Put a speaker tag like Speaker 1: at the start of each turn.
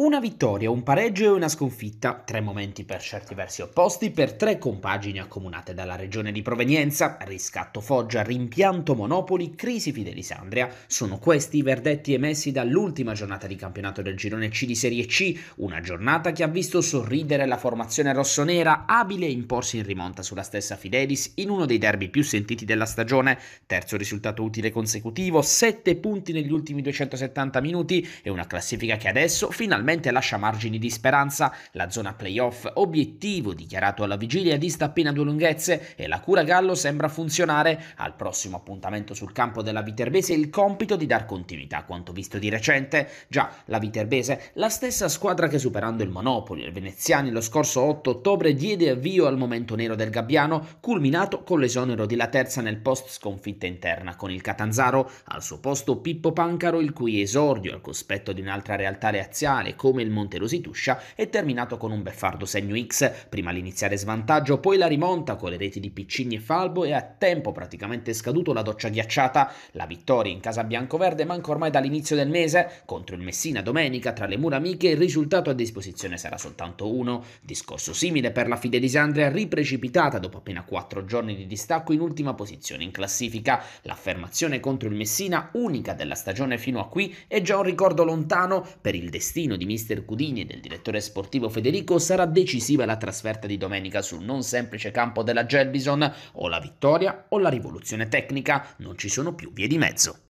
Speaker 1: Una vittoria, un pareggio e una sconfitta, tre momenti per certi versi opposti per tre compagini accomunate dalla regione di provenienza, riscatto Foggia, rimpianto Monopoli, crisi Fidelisandria. Sono questi i verdetti emessi dall'ultima giornata di campionato del girone C di Serie C, una giornata che ha visto sorridere la formazione rossonera, abile a imporsi in rimonta sulla stessa Fidelis in uno dei derby più sentiti della stagione, terzo risultato utile consecutivo, sette punti negli ultimi 270 minuti e una classifica che adesso finalmente finalmente lascia margini di speranza la zona playoff, obiettivo dichiarato alla vigilia dista appena due lunghezze e la cura Gallo sembra funzionare. Al prossimo appuntamento sul campo della Viterbese il compito di dar continuità a quanto visto di recente. Già, la Viterbese, la stessa squadra che superando il Monopoli e il Veneziani lo scorso 8 ottobre diede avvio al momento nero del Gabbiano, culminato con l'esonero di La Terza nel post sconfitta interna con il Catanzaro, al suo posto Pippo Pancaro il cui esordio al cospetto di un'altra realtà reaziale come il Monte Rosituscia è terminato con un beffardo segno X, prima l'iniziare svantaggio, poi la rimonta con le reti di Piccini e Falbo e a tempo praticamente scaduto la doccia ghiacciata, la vittoria in casa biancoverde manca ormai dall'inizio del mese, contro il Messina domenica tra le mura amiche il risultato a disposizione sarà soltanto uno, discorso simile per la Fidelisandria riprecipitata dopo appena 4 giorni di distacco in ultima posizione in classifica, l'affermazione contro il Messina unica della stagione fino a qui è già un ricordo lontano per il destino di mister Cudini e del direttore sportivo Federico sarà decisiva la trasferta di domenica sul non semplice campo della Gelbison, o la vittoria o la rivoluzione tecnica, non ci sono più vie di mezzo.